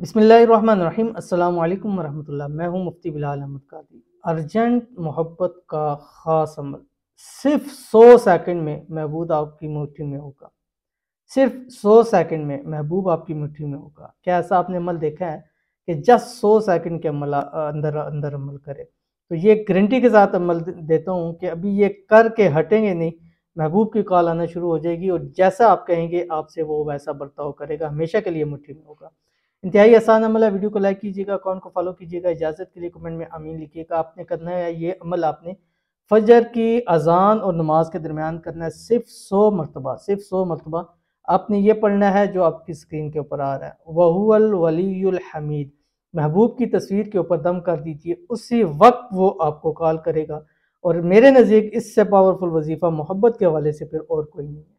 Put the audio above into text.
बसमीम् अल्लाम वरहमल्ला मैं हूं मुफ्ती बिलाल अहमद कादी अर्जेंट मोहब्बत का ख़ास अमल सिर्फ सौ सेकंड में महबूब आपकी मुट्ठी में होगा सिर्फ सौ सेकंड में महबूब आपकी मुट्ठी में होगा क्या ऐसा आपने अमल देखा है कि जस्ट सौ सेकंड के अमल अंदर अंदर अमल करे तो ये गारंटी के साथ अमल देता हूँ कि अभी ये करके हटेंगे नहीं महबूब की कॉल आना शुरू हो जाएगी और जैसा आप कहेंगे आपसे वो वैसा बर्ताव करेगा हमेशा के लिए मुठ्ठी में होगा इंतहाई आसान अमल है वीडियो को लाइक कीजिएगा अकाउंट को फॉलो कीजिएगा इजाज़त के लिए कमेंट में अमीन लिखिएगा आपने करना है ये अमल आपने फजर की अजान और नमाज के दरमियान करना है सिर्फ सौ मरतबा सिर्फ सौ मरतबा आपने ये पढ़ना है जो आपकी स्क्रीन के ऊपर आ रहा है वहूअल वली हमीद महबूब की तस्वीर के ऊपर दम कर दीजिए उसी वक्त वो आपको कॉल करेगा और मेरे नज़दीक इससे पावरफुल वजीफ़ा मोहब्बत के हवाले से फिर और कोई नहीं है